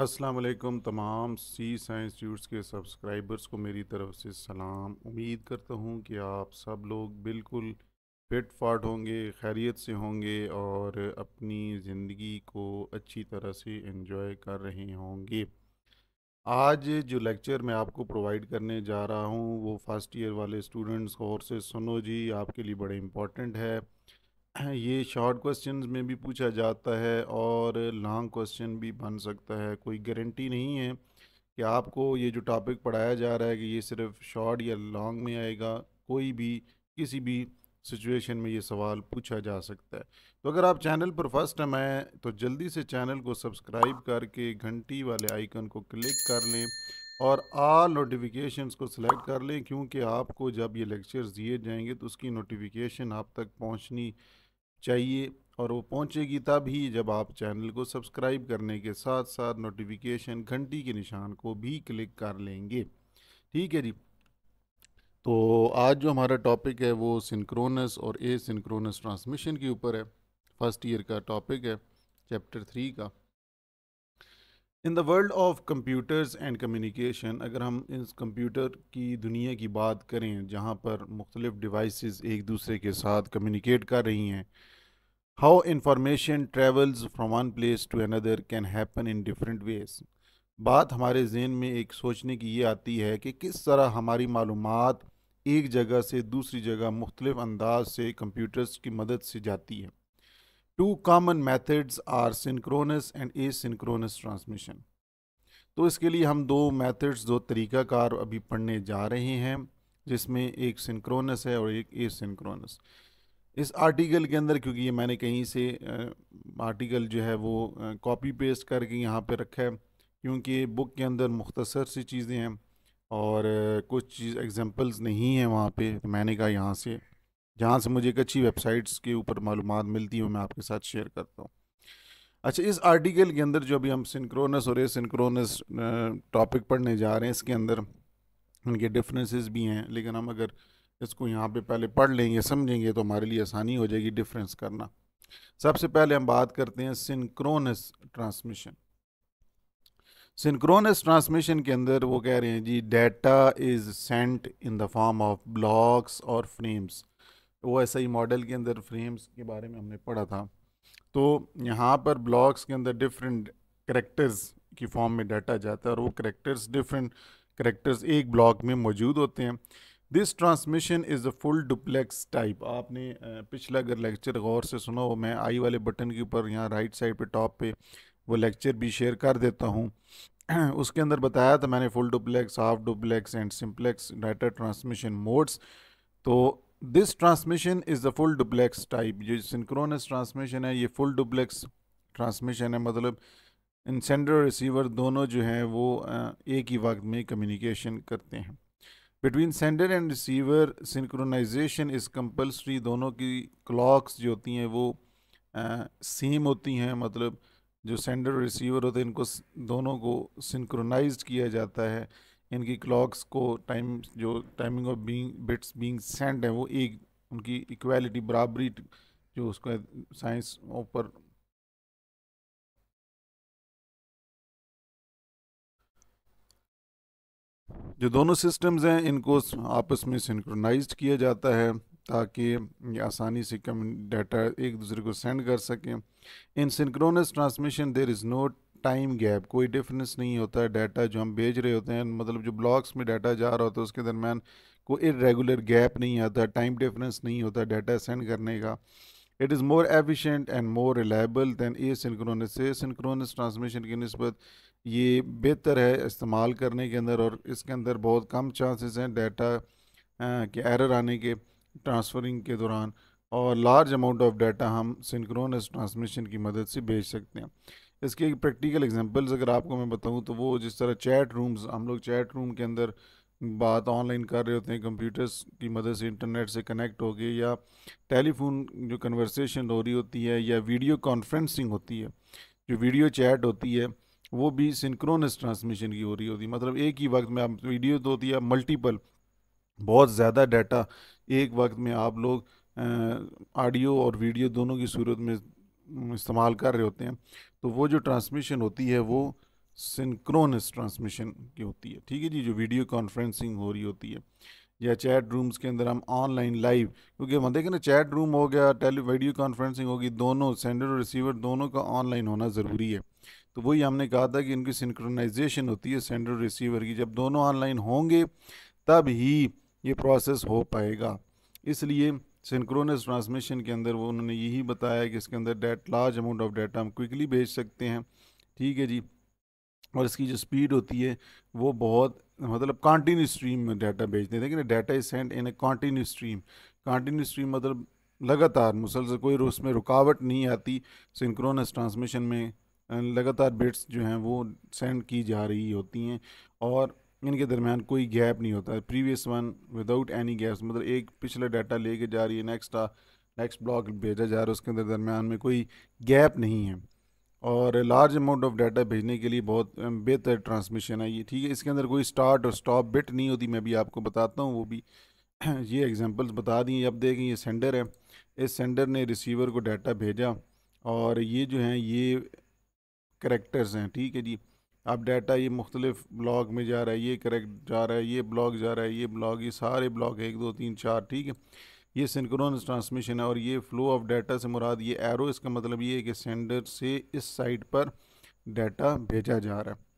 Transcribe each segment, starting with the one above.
अस्सलाम वालेकुम तमाम सी साइंस ट्यूट्स के सब्सक्राइबर्स को मेरी तरफ से सलाम उम्मीद करता हूँ कि आप सब लोग बिल्कुल फिट फाट होंगे खैरियत से होंगे और अपनी ज़िंदगी को अच्छी तरह से इन्जॉय कर रहे होंगे आज जो लेक्चर मैं आपको प्रोवाइड करने जा रहा हूँ वो फ़र्स्ट ईयर वाले स्टूडेंट्स और से सुनो जी आपके लिए बड़े इम्पॉर्टेंट है ये शॉर्ट क्वेश्चंस में भी पूछा जाता है और लॉन्ग क्वेश्चन भी बन सकता है कोई गारंटी नहीं है कि आपको ये जो टॉपिक पढ़ाया जा रहा है कि ये सिर्फ शॉर्ट या लॉन्ग में आएगा कोई भी किसी भी सिचुएशन में ये सवाल पूछा जा सकता है तो अगर आप चैनल पर फर्स्ट टाइम आए तो जल्दी से चैनल को सब्सक्राइब करके घंटी वाले आइकन को क्लिक कर लें और आल नोटिफिकेशंस को सिलेक्ट कर लें क्योंकि आपको जब ये लेक्चर्स दिए जाएंगे तो उसकी नोटिफिकेशन आप तक पहुंचनी चाहिए और वो पहुंचेगी तब ही जब आप चैनल को सब्सक्राइब करने के साथ साथ नोटिफिकेशन घंटी के निशान को भी क्लिक कर लेंगे ठीक है जी तो आज जो हमारा टॉपिक है वो सिंक्रोनस और ए सिंक्रोनस ट्रांसमिशन के ऊपर है फर्स्ट ईयर का टॉपिक है चैप्टर थ्री का in the world of computers and communication अगर हम इस कंप्यूटर की दुनिया की बात करें जहाँ पर मुख्तलिफ़ डिवाइसेस एक दूसरे के साथ कम्युनिकेट कर रही हैं how information travels from one place to another can happen in different ways बात हमारे जहन में एक सोचने की ये आती है कि किस तरह हमारी मालूम एक जगह से दूसरी जगह मुख्तलिफ अंदाज से कंप्यूटर्स की मदद से जाती है two common methods are synchronous and asynchronous transmission तो इसके लिए हम दो मैथड्स दो तरीक़ाकार अभी पढ़ने जा रहे हैं जिसमें एक सिंक्रोनस है और एक ए सिंक्रोनस इस आर्टिकल के अंदर क्योंकि ये मैंने कहीं से आर्टिकल जो है वो कॉपी पेस्ट करके यहाँ पे रखा है क्योंकि बुक के अंदर मुख्तसर सी चीज़ें हैं और कुछ चीज़ एग्जांपल्स नहीं हैं वहाँ पे तो मैंने कहा यहाँ से जहाँ से मुझे एक अच्छी वेबसाइट्स के ऊपर मालूम मिलती है मैं आपके साथ शेयर करता हूँ अच्छा इस आर्टिकल के अंदर जो अभी हम सिंक्रोनस और सिंक्रोनस टॉपिक पढ़ने जा रहे हैं इसके अंदर उनके डिफ्रेंसेस भी हैं लेकिन हम अगर इसको यहाँ पे पहले पढ़ लेंगे समझेंगे तो हमारे लिए आसानी हो जाएगी डिफरेंस करना सबसे पहले हम बात करते हैं सिंक्रोनस ट्रांसमिशन सिंक्रोनस ट्रांसमिशन के अंदर वो कह रहे हैं जी data is sent in the form of blocks और फ्रेम्स वो ऐसा ही मॉडल के अंदर फ्रेम्स के बारे में हमने पढ़ा था तो यहाँ पर ब्लॉक्स के अंदर डिफरेंट करेक्टर्स की फॉर्म में डाटा जाता है और वो करेक्टर्स डिफरेंट करेक्टर्स एक ब्लॉक में मौजूद होते हैं this transmission is the full duplex type आपने पिछला अगर लेक्चर गौर से सुना हो मैं आई वाले बटन के ऊपर यहाँ राइट साइड पे टॉप पे वो लेक्चर भी शेयर कर देता हूँ उसके अंदर बताया था मैंने full duplex half duplex and simplex data transmission modes तो this transmission is the full duplex type जो सिंक्रोनस ट्रांसमिशन है ये फुल डुप्लेक्स ट्रांसमिशन है मतलब इन सेंडर और रिसीवर दोनों जो हैं वो एक ही वक्त में कम्युनिकेशन करते हैं between sender and receiver synchronization is compulsory दोनों की क्लॉक्स जो होती हैं वो सेम होती हैं मतलब जो सेंडर और रिसीवर होते हैं इनको दोनों को सिंक्रोनाइज किया जाता है इनकी क्लॉक्स को टाइम जो timing of being bits being send है वो एक उनकी इक्वालिटी बराबरी जो उसका साइंस ऊपर जो दोनों सिस्टम्स हैं इनको आपस में सिंक्रोनाइज किया जाता है ताकि ये आसानी से कम डाटा एक दूसरे को सेंड कर सकें in synchronous transmission there is no time gap कोई डिफरेंस नहीं होता है डाटा जो हम भेज रहे होते हैं मतलब जो ब्लॉक्स में डाटा जा रहा होता है उसके दरमियान कोई इरेगुलर गैप नहीं आता टाइम डिफरेंस नहीं होता डाटा सेंड करने का it is more efficient and more reliable than asynchronous से सिंक्रोनस ट्रांसमिशन की नस्बत ये बेहतर है इस्तेमाल करने के अंदर और इसके अंदर बहुत कम चांसेस हैं डाटा के एरर आने के ट्रांसफरिंग के दौरान और लार्ज अमाउंट ऑफ डाटा हम सिंक्रोनस ट्रांसमिशन की मदद से भेज सकते हैं इसके एक प्रैक्टिकल एग्जांपल्स अगर आपको मैं बताऊं तो वो जिस तरह चैट रूम्स हम लोग चैट रूम के अंदर बात ऑनलाइन कर रहे होते हैं कंप्यूटर्स की मदद से इंटरनेट से कनेक्ट हो गए या टेलीफोन जो कन्वर्सेशन हो रही होती है या वीडियो कॉन्फ्रेंसिंग होती है जो वीडियो चैट होती है वो भी सिंक्रोनस ट्रांसमिशन की हो रही होती मतलब एक ही वक्त में आप वीडियो तो होती है मल्टीपल बहुत ज़्यादा डाटा एक वक्त में आप लोग ऑडियो और वीडियो दोनों की सूरत में इस्तेमाल कर रहे होते हैं तो वो जो ट्रांसमिशन होती है वो सिंक्रोनस ट्रांसमिशन की होती है ठीक है जी जो वीडियो कॉन्फ्रेंसिंग हो रही होती है या चैट रूम्स के अंदर हम ऑनलाइन लाइव क्योंकि हम देखें ना चैट रूम हो गया टेली वीडियो कॉन्फ्रेंसिंग होगी दोनों सेंडर और रिसीवर दोनों का ऑनलाइन होना ज़रूरी है तो वही हमने कहा था कि इनकी सिंक्रोनाइजेशन होती है सेंडर रिसीवर की जब दोनों ऑनलाइन होंगे तब ही ये प्रोसेस हो पाएगा इसलिए सिंक्रोनस ट्रांसमिशन के अंदर वो उन्होंने यही बताया कि इसके अंदर that large amount of data हम क्विकली भेज सकते हैं ठीक है जी और इसकी जो स्पीड होती है वो बहुत मतलब कॉन्टीन्यू स्ट्रीम में डाटा भेजते हैं लेकिन data is send in a continue stream continue stream मतलब लगातार मुसलसल कोई उसमें रुकावट नहीं आती सिंक्रोनस ट्रांसमिशन में लगातार बिट्स जो हैं वो सेंड की जा रही होती हैं और इनके दरमियान कोई गैप नहीं होता है previous one without any gaps मतलब एक पिछला डाटा लेके जा रही है नेक्स्ट नेक्स्ट ब्लॉक भेजा जा रहा है उसके अंदर दरमियान में कोई गैप नहीं है और लार्ज अमाउंट ऑफ डाटा भेजने के लिए बहुत बेहतर ट्रांसमिशन है ये ठीक है इसके अंदर कोई स्टार्ट और स्टॉप बिट नहीं होती मैं भी आपको बताता हूँ वो भी ये एग्जांपल्स बता दिए अब देखें ये सेंडर है इस सेंडर ने रिसीवर को डाटा भेजा और ये जो है ये करेक्टर्स हैं ठीक है जी अब डाटा ये मुख्तलिफ ब्लॉग में जा रहा है ये करेक्ट जा रहा है ये ब्लॉग जा रहा है ये ब्लॉग ये सारे ब्लॉग एक दो तीन चार ठीक है ये सिंक्रोनस ट्रांसमिशन है और ये फ्लो ऑफ डाटा से मुराद ये एरो इसका मतलब ये है कि सेंडर से इस साइट पर डाटा भेजा जा रहा है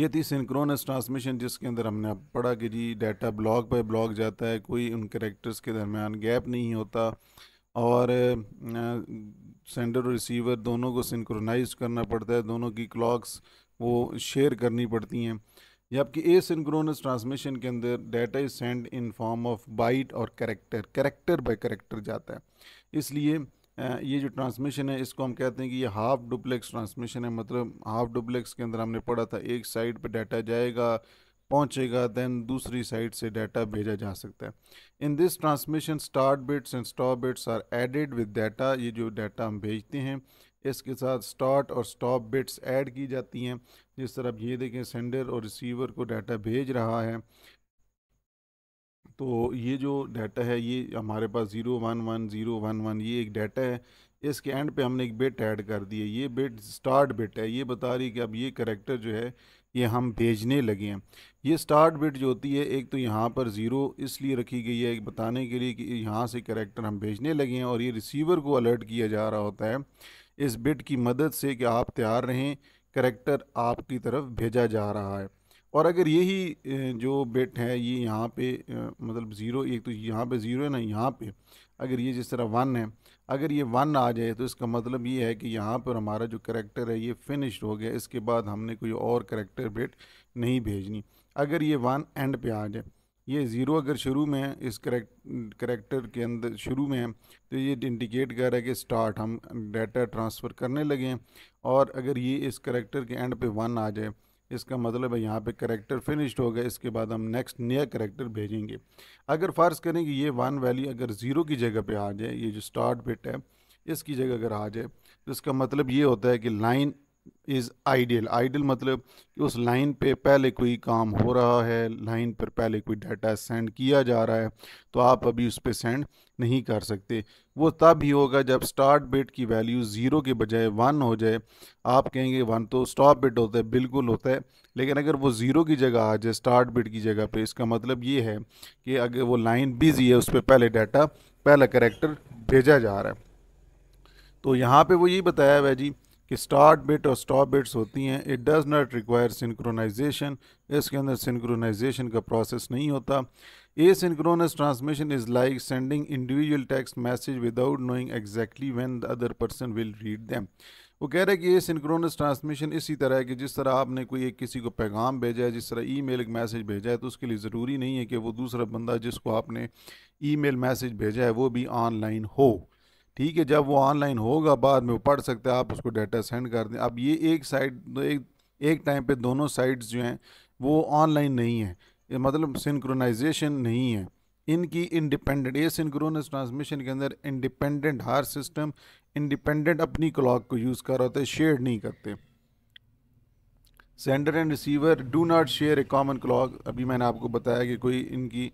ये थी सिंक्रोनस ट्रांसमिशन जिसके अंदर हमने अब पढ़ा कि जी डाटा ब्लॉक बाय ब्लॉक जाता है कोई उन करेक्टर्स के दरमियान गैप नहीं होता और सेंडर और रिसीवर दोनों को सिंक्रोनाइज करना पड़ता है दोनों की क्लॉक्स वो शेयर करनी पड़ती हैं जबकि ए सिंक्रोनस ट्रांसमिशन के अंदर data is send in form of byte और करेक्टर करेक्टर बाय करेक्टर जाता है इसलिए ये जो ट्रांसमिशन है इसको हम कहते हैं कि ये हाफ डुप्लेक्स ट्रांसमिशन है मतलब हाफ डुप्लेक्स के अंदर हमने पढ़ा था एक साइड पे डाटा जाएगा पहुंचेगा देन दूसरी साइड से डाटा भेजा जा सकता है in this transmission start bits and stop bits are added with data ये जो डाटा हम भेजते हैं इसके साथ स्टार्ट और स्टॉप बिट्स ऐड की जाती हैं जिस तरह आप ये देखें सेंडर और रिसीवर को डाटा भेज रहा है तो ये जो डाटा है ये हमारे पास zero one one zero one one ये एक डाटा है इसके एंड पे हमने एक बिट ऐड कर दी है ये बिट स्टार्ट बिट है ये बता रही कि अब ये करेक्टर जो है ये हम भेजने लगे हैं ये स्टार्ट बिट जो होती है एक तो यहाँ पर ज़ीरो इसलिए रखी गई है एक बताने के लिए कि यहाँ से करेक्टर हम भेजने लगे हैं और ये रिसीवर को अलर्ट किया जा रहा होता है इस बिट की मदद से कि आप तैयार रहें करेक्टर आपकी तरफ भेजा जा रहा है और अगर यही जो बिट है ये यहाँ पे मतलब ज़ीरो एक तो यहाँ पे ज़ीरो है ना यहाँ पे अगर ये जिस तरह वन है अगर ये वन आ जाए तो इसका मतलब ये है कि यहाँ पर हमारा जो करेक्टर है ये फिनिश्ड हो गया इसके बाद हमने कोई और करेक्टर बेट नहीं भेजनी अगर ये वन एंड पे आ जाए ये ज़ीरो अगर शुरू में है इस करेक्ट करेक्टर के अंदर शुरू में है तो ये इंडिकेट कर रहा है कि स्टार्ट हम डाटा ट्रांसफ़र करने लगे हैं और अगर ये इस करेक्टर के एंड पे वन आ जाए इसका मतलब है यहाँ पे करेक्टर फिनिश्ड हो गया इसके बाद हम नेक्स्ट नया करेक्टर भेजेंगे अगर फ़र्ज़ करें कि ये वन वैल्यू अगर ज़ीरो की जगह पे आ जाए ये जो स्टार्ट बिट है इसकी जगह अगर आ जाए तो इसका मतलब ये होता है कि लाइन इज़ आइडियल आइडियल मतलब कि उस लाइन पे पहले कोई काम हो रहा है लाइन पर पहले कोई डाटा सेंड किया जा रहा है तो आप अभी उस पर सेंड नहीं कर सकते वो तब ही होगा जब स्टार्ट बिट की वैल्यू ज़ीरो के बजाय वन हो जाए आप कहेंगे वन तो स्टॉप बिट होता है बिल्कुल होता है लेकिन अगर वो ज़ीरो की जगह आ जाए स्टार्ट बिट की जगह पे इसका मतलब ये है कि अगर वो लाइन बिजी है उस पर पहले डाटा पहला करेक्टर भेजा जा रहा है तो यहाँ पर वो यही बताया हुआ जी कि स्टार्ट बिट और स्टॉप बिट्स होती हैं it does not require synchronization इसके अंदर सिंक्रोनाइजेशन का प्रोसेस नहीं होता Asynchronous transmission is like sending individual text message without knowing exactly when the other person will read them. वो कह रहे हैं कि ये सिंक्रोनस ट्रांसमिशन इसी तरह है कि जिस तरह आपने कोई एक किसी को पैगाम भेजा है जिस तरह ईमेल एक मैसेज भेजा है तो उसके लिए ज़रूरी नहीं है कि वो दूसरा बंदा जिसको आपने ईमेल मैसेज भेजा है वो भी ऑनलाइन हो ठीक है जब वो ऑनलाइन होगा बाद में वो पढ़ सकते हैं आप उसको डाटा सेंड कर दें अब ये एक साइड एक टाइम पर दोनों साइड्स जो हैं वो ऑनलाइन नहीं है मतलब सिंक्रोनाइजेशन नहीं है इनकी इंडिपेंडेंट ए सिंक्रोनस ट्रांसमिशन के अंदर इंडिपेंडेंट हार सिस्टम इंडिपेंडेंट अपनी क्लॉक को यूज़ कर रहा होता है शेयर नहीं करते sender and receiver do not share a common clock अभी मैंने आपको बताया कि कोई इनकी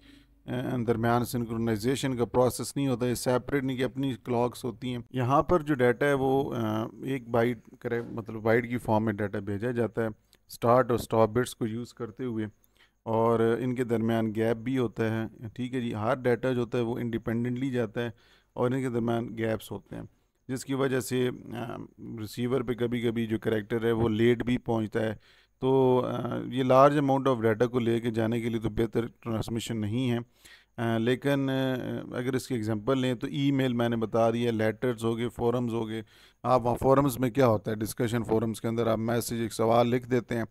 दरमियान सिंक्रोनाइजेशन का प्रोसेस नहीं होता है सेपरेट नहीं कि अपनी क्लॉक्स होती हैं यहाँ पर जो डाटा है वो एक बाइट करे मतलब बाइट की फॉर्म में डाटा भेजा जाता है स्टार्ट और स्टॉप बिट्स को यूज़ करते हुए और इनके दरमियान गैप भी होता है ठीक है जी हर डाटा जो होता है वो इंडिपेंडेंटली जाता है और इनके दरमियान गैप्स होते हैं जिसकी वजह से रिसीवर पे कभी कभी जो करेक्टर है वो लेट भी पहुंचता है तो ये लार्ज अमाउंट ऑफ डाटा को लेके जाने के लिए तो बेहतर ट्रांसमिशन नहीं है लेकिन अगर इसके एग्जांपल लें तो ईमेल मैंने बता दिया लेटर्स हो गए फोरम्स हो गए आप वहाँ फोरम्स में क्या होता है डिस्कशन फोरम्स के अंदर आप मैसेज एक सवाल लिख देते हैं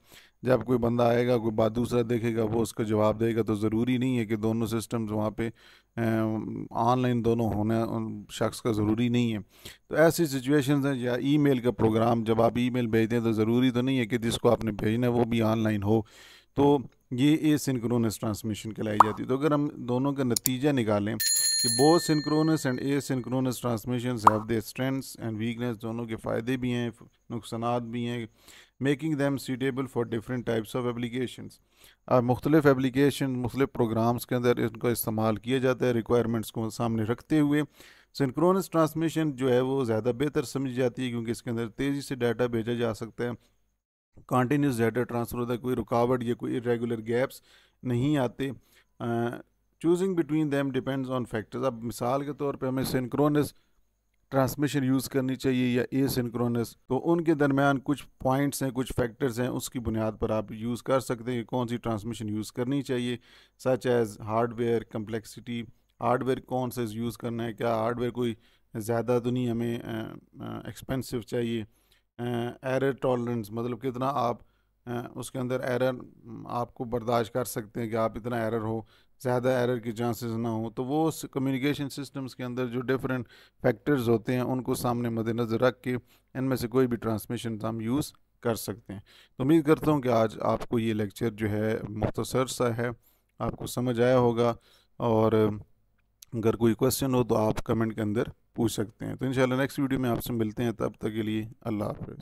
जब कोई बंदा आएगा कोई बात दूसरा देखेगा वो उसका जवाब देगा तो ज़रूरी नहीं है कि दोनों सिस्टम्स वहाँ पे ऑनलाइन दोनों होना शख्स का ज़रूरी नहीं है तो ऐसी सिचुएशंस हैं या ईमेल का प्रोग्राम जब आप ईमेल भेजते हैं तो ज़रूरी तो नहीं है कि जिसको आपने भेजना है वो भी ऑनलाइन हो तो ये ए सिंक्रोनस ट्रांसमिशन कहलाई जाती है तो अगर हम दोनों का नतीजा निकालें कि बहुत synchronous and asynchronous transmission have they strengths and weakness दोनों के फ़ायदे भी हैं नुकसान भी हैं making them suitable for different types of application अब मुख्तलिफ़ एप्लीकेशन मुख्तु प्रोग्राम्स के अंदर इनको इस्तेमाल किया जाता है रिक्वायरमेंट्स को सामने रखते हुए सिंक्रोनस ट्रांसमिशन जो है वो ज़्यादा बेहतर समझी जाती है क्योंकि इसके अंदर तेज़ी से डाटा भेजा जा सकता है कॉन्टीन्यूस डाटा ट्रांसफ़र होता है कोई रुकावट या कोई इरेगुलर गैप्स नहीं आते choosing between them depends on factors अब मिसाल के तौर पर हमें सिंक्रोनस ट्रांसमिशन यूज़ करनी चाहिए या ए सिंक्रोनस तो उनके दरमियान कुछ पॉइंट्स हैं कुछ फैक्टर्स हैं उसकी बुनियाद पर आप यूज़ कर सकते हैं कौन सी ट्रांसमिशन यूज़ करनी चाहिए such as hardware complexity hardware कौन सा यूज़ करना है क्या हार्डवेयर कोई ज़्यादा तो नहीं हमें एक्सपेंसिव चाहिए एरर टॉलरेंस मतलब कितना आप उसके अंदर एरर आपको बर्दाश्त कर सकते हैं कि आप इतना एरर हो ज़्यादा एरर की चांसेस ना हो तो वो उस कम्युनिकेशन सिस्टम्स के अंदर जो डिफरेंट फैक्टर्स होते हैं उनको सामने मद्देनज़र रख के इनमें से कोई भी ट्रांसमिशन हम यूज़ कर सकते हैं तो उम्मीद करता हूँ कि आज आपको ये लेक्चर जो है मुख्तसर सा है आपको समझ आया होगा और अगर कोई क्वेश्चन हो तो आप कमेंट के अंदर पूछ सकते हैं तो इंशाल्लाह नेक्स्ट वीडियो में आपसे मिलते हैं तब तक के लिए अल्लाह हाफ